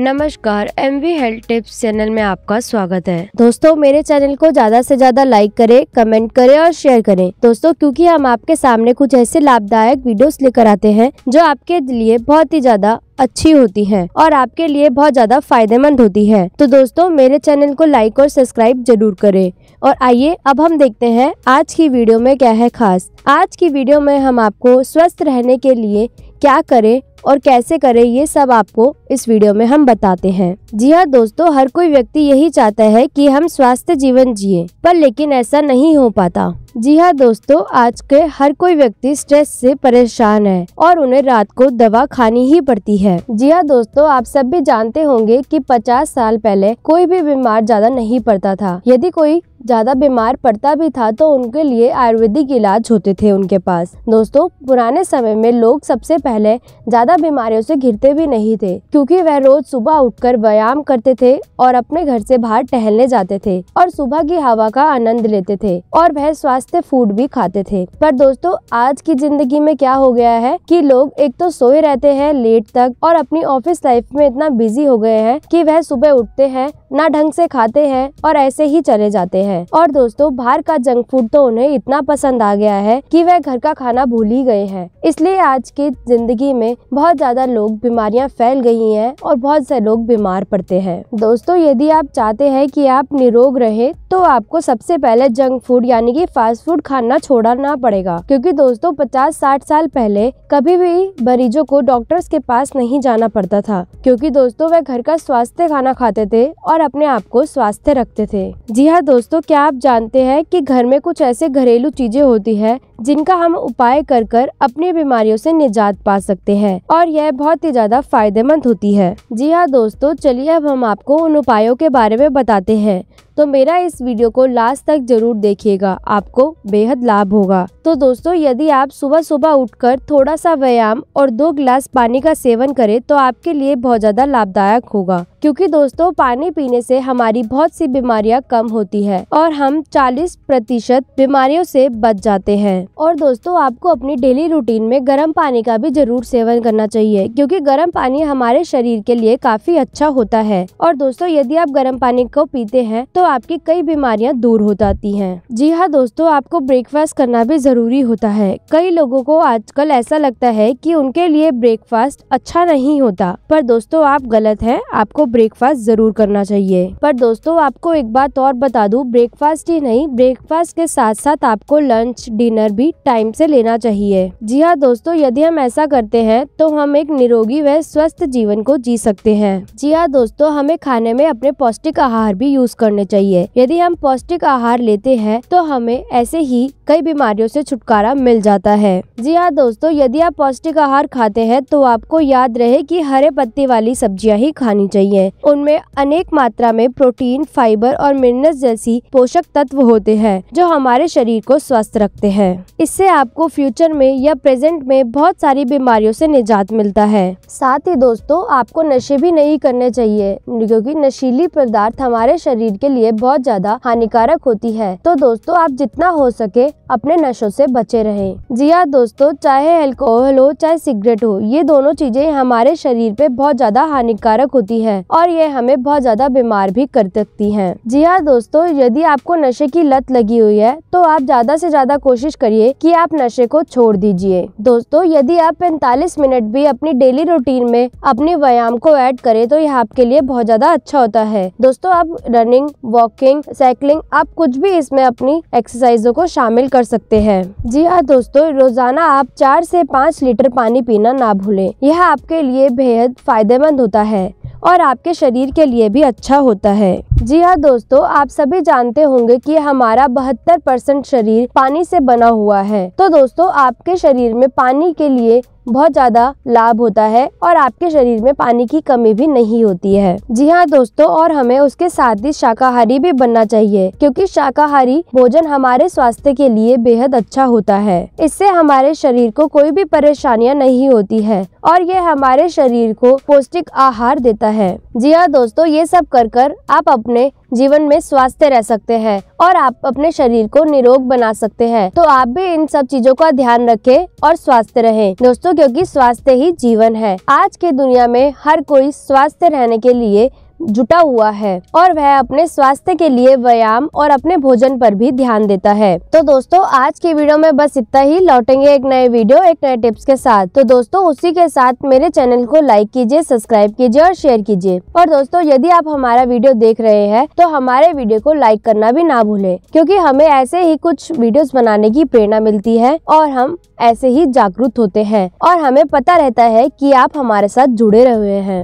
नमस्कार M V health tips channel में आपका स्वागत है दोस्तों मेरे चैनल को ज्यादा से ज्यादा लाइक करें, कमेंट करें और शेयर करें दोस्तों क्योंकि हम आपके सामने कुछ ऐसे लाभदायक वीडियोस लेकर आते हैं जो आपके लिए बहुत ही ज्यादा अच्छी होती है और आपके लिए बहुत ज्यादा फायदेमंद होती है तो दोस्तों मेरे चैनल को लाइक और सब्सक्राइब जरूर करें और आइए अब हम देखते हैं आज की वीडियो में क्या है खास आज की वीडियो में हम आपको स्वस्थ रहने के लिए क्या करें और कैसे करें ये सब आपको इस वीडियो में हम बताते हैं जी हाँ दोस्तों हर कोई व्यक्ति यही चाहता है कि हम स्वास्थ्य जीवन जिए पर लेकिन ऐसा नहीं हो पाता जी हाँ दोस्तों आज के हर कोई व्यक्ति स्ट्रेस से परेशान है और उन्हें रात को दवा खानी ही पड़ती है जी हाँ दोस्तों आप सब भी जानते होंगे कि 50 साल पहले कोई भी बीमार ज्यादा नहीं पड़ता था यदि कोई ज़्यादा बीमार पड़ता भी था तो उनके लिए आयुर्वेदिक इलाज होते थे उनके पास दोस्तों पुराने समय में लोग सबसे पहले ज़्यादा बीमारियों से घिरते भी नहीं थे क्योंकि वह रोज सुबह उठकर व्यायाम करते थे और अपने घर से बाहर टहलने जाते थे और सुबह की हवा का आनंद लेते थे और वह स्वास्थ्य फूड भी खाते थे पर दोस्तों आज की जिंदगी में क्या हो गया है की लोग एक तो सोए रहते हैं लेट तक और अपनी ऑफिस लाइफ में इतना बिजी हो गए हैं की वह सुबह उठते हैं ना ढंग से खाते हैं और ऐसे ही चले जाते हैं और दोस्तों बाहर का जंक फूड तो उन्हें इतना पसंद आ गया है कि वह घर का खाना भूल ही गए हैं इसलिए आज की जिंदगी में बहुत ज्यादा लोग बीमारियां फैल गई हैं और बहुत से लोग बीमार पड़ते हैं दोस्तों यदि आप चाहते है की आप निरोग रहे तो आपको सबसे पहले जंक फूड यानी की फास्ट फूड खाना छोड़ना पड़ेगा क्यूँकी दोस्तों पचास साठ साल पहले कभी भी मरीजों को डॉक्टर्स के पास नहीं जाना पड़ता था क्योंकि दोस्तों वह घर का स्वास्थ्य खाना खाते थे और और अपने आप को स्वास्थ्य रखते थे जी हाँ दोस्तों क्या आप जानते हैं कि घर में कुछ ऐसे घरेलू चीजें होती है जिनका हम उपाय कर कर अपनी बीमारियों से निजात पा सकते हैं और यह बहुत ही ज्यादा फायदेमंद होती है जी हाँ दोस्तों चलिए अब हम आपको उन उपायों के बारे में बताते हैं तो मेरा इस वीडियो को लास्ट तक जरूर देखिएगा आपको बेहद लाभ होगा तो दोस्तों यदि आप सुबह सुबह उठकर थोड़ा सा व्यायाम और दो गिलास पानी का सेवन करें तो आपके लिए बहुत ज्यादा लाभदायक होगा क्योंकि दोस्तों पानी पीने से हमारी बहुत सी बीमारियां कम होती है और हम 40 प्रतिशत बीमारियों से बच जाते हैं और दोस्तों आपको अपनी डेली रूटीन में गर्म पानी का भी जरूर सेवन करना चाहिए क्योंकि गर्म पानी हमारे शरीर के लिए काफी अच्छा होता है और दोस्तों यदि आप गर्म पानी को पीते हैं तो आपकी कई बीमारियां दूर हो जाती हैं जी हाँ दोस्तों आपको ब्रेकफास्ट करना भी ज़रूरी होता है कई लोगों को आजकल ऐसा लगता है कि उनके लिए ब्रेकफास्ट अच्छा नहीं होता पर दोस्तों आप गलत हैं आपको ब्रेकफास्ट ज़रूर करना चाहिए पर दोस्तों आपको एक बात और बता दूं ब्रेकफास्ट ही नहीं ब्रेकफास्ट के साथ साथ आपको लंच डिनर भी टाइम से लेना चाहिए जी हाँ दोस्तों यदि हम ऐसा करते हैं तो हम एक निरोगी व स्वस्थ जीवन को जी सकते हैं जी हाँ दोस्तों हमें खाने में अपने पौष्टिक आहार भी यूज करने चाहिए चाहिए यदि हम पौष्टिक आहार लेते हैं तो हमें ऐसे ही कई बीमारियों से छुटकारा मिल जाता है जी हाँ दोस्तों यदि आप पौष्टिक आहार खाते हैं तो आपको याद रहे कि हरे पत्ते वाली सब्जियां ही खानी चाहिए उनमें अनेक मात्रा में प्रोटीन फाइबर और मिनरल्स जैसी पोषक तत्व होते हैं जो हमारे शरीर को स्वस्थ रखते हैं इससे आपको फ्यूचर में या प्रेजेंट में बहुत सारी बीमारियों से निजात मिलता है साथ ही दोस्तों आपको नशे भी नहीं करने चाहिए क्योंकि नशीली पदार्थ हमारे शरीर के लिए लिए बहुत ज्यादा हानिकारक होती है तो दोस्तों आप जितना हो सके अपने नशों से बचे रहे जी हाँ दोस्तों चाहे एल्कोहल हो चाहे सिगरेट हो ये दोनों चीजें हमारे शरीर पे बहुत ज्यादा हानिकारक होती है और ये हमें बहुत ज्यादा बीमार भी कर सकती है जी हाँ दोस्तों यदि आपको नशे की लत लगी हुई है तो आप ज्यादा ऐसी ज्यादा कोशिश करिए की आप नशे को छोड़ दीजिए दोस्तों यदि आप पैंतालीस मिनट भी अपनी डेली रूटीन में अपने व्यायाम को एड करे तो यह आपके लिए बहुत ज्यादा अच्छा होता है दोस्तों आप रनिंग वॉकिंग साइकिलिंग आप कुछ भी इसमें अपनी एक्सरसाइजों को शामिल कर सकते हैं जी हाँ दोस्तों रोजाना आप चार से पाँच लीटर पानी पीना ना भूलें यह आपके लिए बेहद फायदेमंद होता है और आपके शरीर के लिए भी अच्छा होता है जी हाँ दोस्तों आप सभी जानते होंगे कि हमारा बहत्तर परसेंट शरीर पानी से बना हुआ है तो दोस्तों आपके शरीर में पानी के लिए बहुत ज़्यादा लाभ होता है और आपके शरीर में पानी की कमी भी नहीं होती है जी हाँ दोस्तों और हमें उसके साथ ही शाकाहारी भी बनना चाहिए क्योंकि शाकाहारी भोजन हमारे स्वास्थ्य के लिए बेहद अच्छा होता है इससे हमारे शरीर को कोई भी परेशानियाँ नहीं होती है और ये हमारे शरीर को पौष्टिक आहार देता है जी हाँ दोस्तों ये सब कर कर आप अपने जीवन में स्वास्थ्य रह सकते हैं और आप अपने शरीर को निरोग बना सकते हैं तो आप भी इन सब चीजों का ध्यान रखें और स्वास्थ्य रहें दोस्तों क्योंकि स्वास्थ्य ही जीवन है आज के दुनिया में हर कोई स्वास्थ्य रहने के लिए जुटा हुआ है और वह अपने स्वास्थ्य के लिए व्यायाम और अपने भोजन पर भी ध्यान देता है तो दोस्तों आज के वीडियो में बस इतना ही लौटेंगे एक नए वीडियो एक नए टिप्स के साथ तो दोस्तों उसी के साथ मेरे चैनल को लाइक कीजिए सब्सक्राइब कीजिए और शेयर कीजिए और दोस्तों यदि आप हमारा वीडियो देख रहे हैं तो हमारे वीडियो को लाइक करना भी ना भूले क्यूँकी हमें ऐसे ही कुछ वीडियो बनाने की प्रेरणा मिलती है और हम ऐसे ही जागरूक होते हैं और हमें पता रहता है की आप हमारे साथ जुड़े रहे हैं